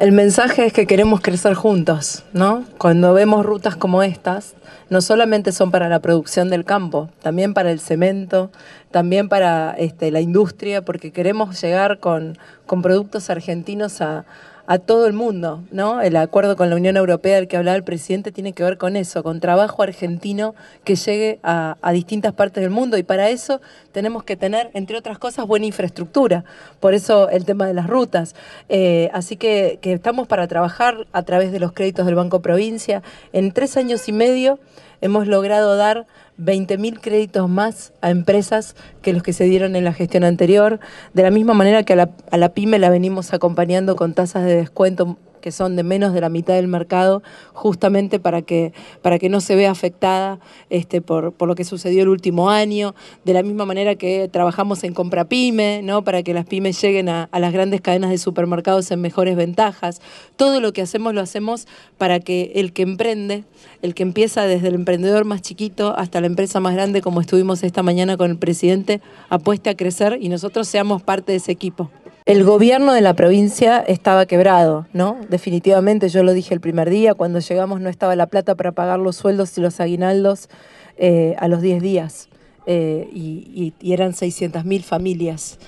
El mensaje es que queremos crecer juntos, ¿no? Cuando vemos rutas como estas, no solamente son para la producción del campo, también para el cemento, también para este, la industria, porque queremos llegar con productos argentinos a, a todo el mundo, ¿no? El acuerdo con la Unión Europea del que hablaba el presidente tiene que ver con eso, con trabajo argentino que llegue a, distintas partes del mundo y para eso tenemos que tener, entre otras cosas, buena infraestructura. Por eso el tema de las rutas. Eh, así que, que estamos para trabajar a través de los créditos del Banco Provincia. En tres años y medio hemos logrado dar 20.000 créditos más a empresas que los que se dieron en la gestión anterior, de la misma manera que a la, a la pyme la venimos acompañando con tasas de descuento que son de menos de la mitad del mercado, justamente para que, para que no se vea afectada este, por, lo que sucedió el último año, de la misma manera que trabajamos en compra pyme, ¿no? para que las pymes lleguen a las grandes cadenas de supermercados en mejores ventajas. Todo lo que hacemos lo hacemos para que el que emprende, el que empieza desde el emprendedor más chiquito hasta la empresa más grande, como estuvimos esta mañana con el presidente, apueste a crecer y nosotros seamos parte de ese equipo el gobierno de la provincia estaba quebrado, ¿no? Definitivamente, yo lo dije el primer día, cuando llegamos no estaba la plata para pagar los sueldos y los aguinaldos eh, a los 10 días, eh, y, eran eran 600.000 familias.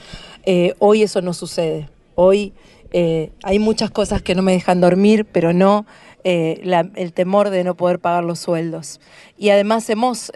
Eh, hoy eso no sucede. Hoy hay muchas cosas que no me dejan dormir, pero no el temor de no poder pagar los sueldos. Y además hemos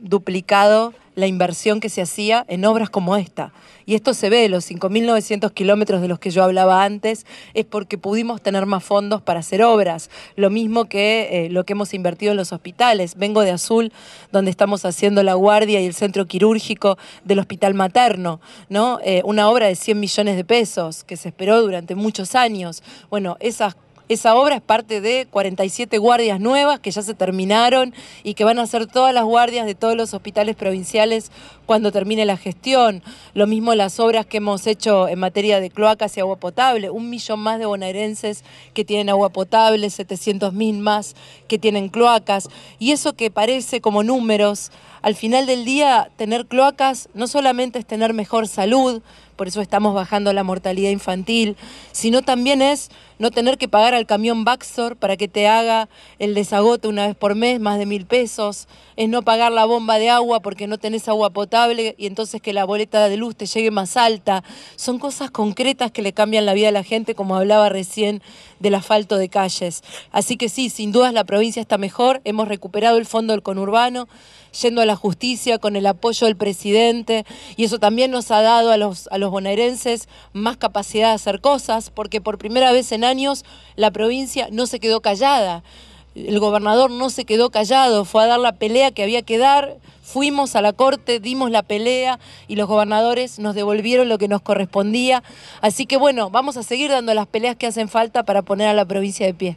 duplicado la inversión que se hacía en obras como esta. Y esto se ve, los 5.900 kilómetros de los que yo hablaba antes, es porque pudimos tener más fondos para hacer obras, lo mismo que eh, lo que hemos invertido en los hospitales. Vengo de Azul, donde estamos haciendo la guardia y el centro quirúrgico del hospital materno, ¿no? Eh, una obra de 100 millones de pesos que se esperó durante muchos años. Bueno, esas esa obra es parte de 47 guardias nuevas que ya se terminaron y que van a ser todas las guardias de todos los hospitales provinciales cuando termine la gestión. Lo mismo las obras que hemos hecho en materia de cloacas y agua potable. Un millón más de bonaerenses que tienen agua potable, 700.000 más que tienen cloacas. Y eso que parece como números, al final del día tener cloacas no solamente es tener mejor salud, por eso estamos bajando la mortalidad infantil, sino también es no tener que pagar al camión Baxor para que te haga el desagote una vez por mes, más de mil pesos, es no pagar la bomba de agua porque no tenés agua potable y entonces que la boleta de luz te llegue más alta. Son cosas concretas que le cambian la vida a la gente, como hablaba recién del asfalto de calles. Así que sí, sin dudas la provincia está mejor, hemos recuperado el fondo del conurbano, yendo a la justicia con el apoyo del presidente y eso también nos ha dado a los, a los bonaerenses más capacidad de hacer cosas porque por primera vez en años la provincia no se quedó callada. El gobernador no se quedó callado, fue a dar la pelea que había que dar, fuimos a la corte, dimos la pelea y los gobernadores nos devolvieron lo que nos correspondía. Así que bueno, vamos a seguir dando las peleas que hacen falta para poner a la provincia de pie.